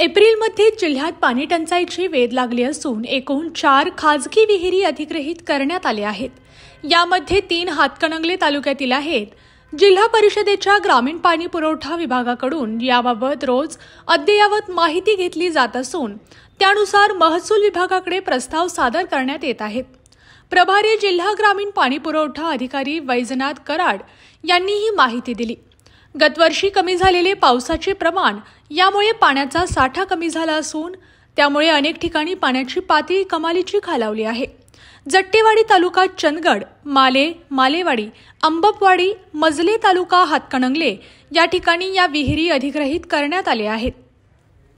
एप्रिलमध्ये जिल्ह्यात पाणीटंचाईची वेध लागली असून एकूण चार खाजगी विहिरी अधिग्रहित करण्यात आल्या आहेत यामध्ये तीन हातकणंगले तालुक्यातील आहेत जिल्हा परिषदेच्या ग्रामीण पाणी पुरवठा विभागाकडून याबाबत रोज अद्ययावत माहिती घेतली जात असून त्यानुसार महसूल विभागाकडे प्रस्ताव सादर करण्यात येत आहेत प्रभारी जिल्हा ग्रामीण पाणी पुरवठा अधिकारी वैजनाथ कराड यांनी ही माहिती दिली गतवर्षी कमी झालेले पावसाचे प्रमाण यामुळे पाण्याचा साठा कमी झाला असून त्यामुळे अनेक ठिकाणी पाण्याची पातळी कमालीची खालावली आहे जट्टेवाडी तालुका चंदगड माले मालेवाडी अंबपवाडी मजले तालुका हातकणंगले या ठिकाणी या विहिरी अधिग्रहित करण्यात आल्या आहेत